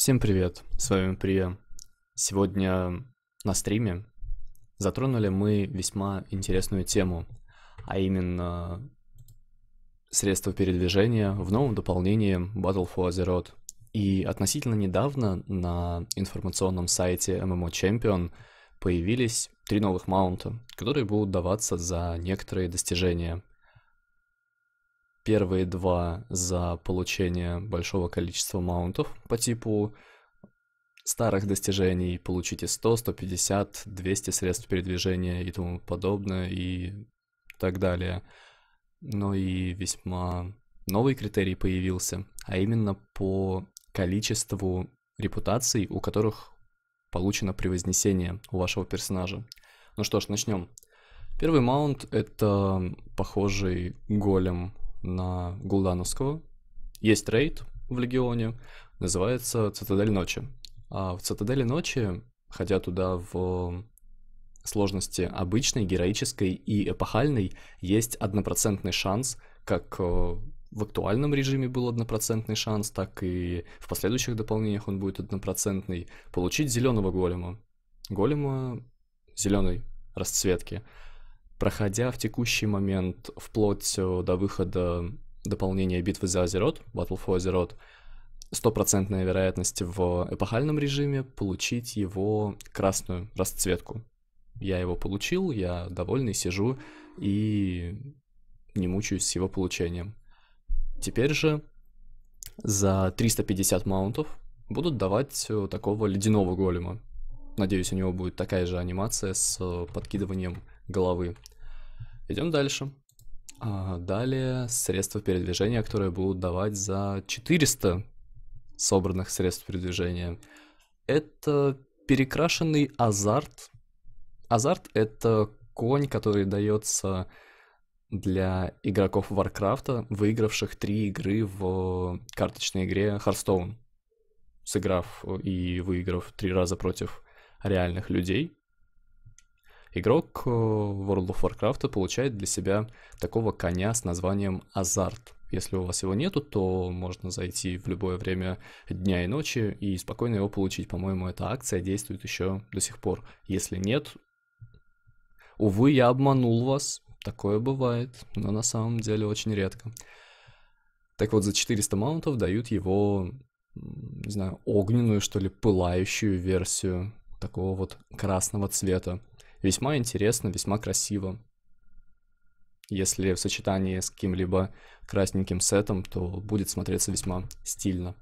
Всем привет, с вами Прия. Сегодня на стриме затронули мы весьма интересную тему, а именно средства передвижения в новом дополнении Battle for Azeroth. И относительно недавно на информационном сайте MMO Champion появились три новых маунта, которые будут даваться за некоторые достижения. Первые два за получение большого количества маунтов по типу старых достижений, получите 100, 150, 200 средств передвижения и тому подобное и так далее. Но и весьма новый критерий появился, а именно по количеству репутаций, у которых получено превознесение у вашего персонажа. Ну что ж, начнем. Первый маунт — это похожий голем на Гулдановского. Есть рейд в Легионе, называется «Цитадель ночи». А в «Цитадели ночи», ходя туда в сложности обычной, героической и эпохальной, есть однопроцентный шанс, как э, в актуальном режиме был однопроцентный шанс, так и в последующих дополнениях он будет однопроцентный, получить зеленого голема. Голема зеленой расцветки проходя в текущий момент вплоть э, до выхода дополнения битвы за Азерот, Battle for Azeroth, стопроцентная вероятность в эпохальном режиме получить его красную расцветку. Я его получил, я довольный сижу и не мучаюсь с его получением. Теперь же за 350 маунтов будут давать э, такого ледяного голема. Надеюсь, у него будет такая же анимация с э, подкидыванием головы Идем дальше. А, далее средства передвижения, которые будут давать за 400 собранных средств передвижения. Это перекрашенный азарт. Азарт — это конь, который дается для игроков Варкрафта, выигравших три игры в карточной игре Hearthstone, сыграв и выиграв три раза против реальных людей игрок э, World of Warcraft получает для себя такого коня с названием «Азарт». Если у вас его нету, то можно зайти в любое время дня и ночи и спокойно его получить. По-моему, эта акция действует еще до сих пор. Если нет, увы, я обманул вас. Такое бывает, но на самом деле очень редко. Так вот, за 400 маунтов дают его, не знаю, огненную, что ли, пылающую версию такого вот красного цвета весьма интересно, весьма красиво. Если в сочетании с каким-либо красненьким сетом, то будет смотреться весьма стильно.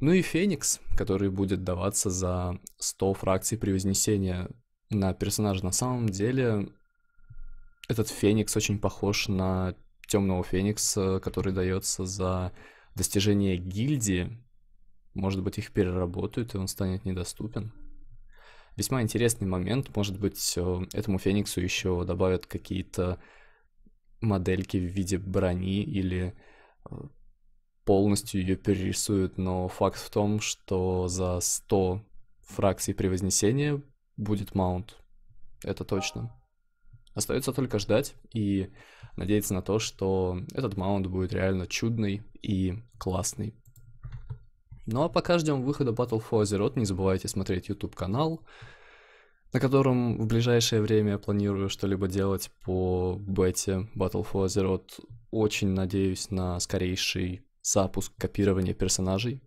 Ну и Феникс, который будет даваться за 100 фракций при вознесении на персонажа. На самом деле этот Феникс очень похож на темного Феникса, который дается за достижение гильдии. Может быть, их переработают, и он станет недоступен весьма интересный момент. Может быть, э, этому Фениксу еще добавят какие-то модельки в виде брони или э, полностью ее перерисуют, но факт в том, что за 100 фракций превознесения будет маунт. Это точно. Остается только ждать и надеяться на то, что этот маунт будет реально чудный и классный. Ну а пока ждем выхода Battle for Azeroth, не забывайте смотреть YouTube канал, на котором в ближайшее время я планирую что-либо делать по бете Battle for Azeroth. Очень надеюсь на скорейший запуск копирования персонажей,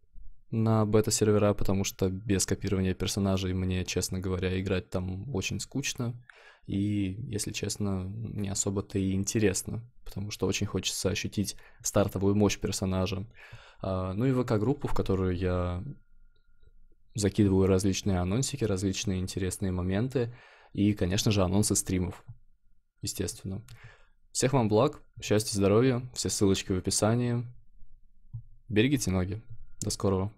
на бета-сервера, потому что без копирования персонажей мне, честно говоря, играть там очень скучно. И, если честно, не особо-то и интересно, потому что очень хочется ощутить стартовую мощь персонажа. А, ну и ВК-группу, в которую я закидываю различные анонсики, различные интересные моменты и, конечно же, анонсы стримов, естественно. Всех вам благ, счастья, здоровья, все ссылочки в описании. Берегите ноги. До скорого.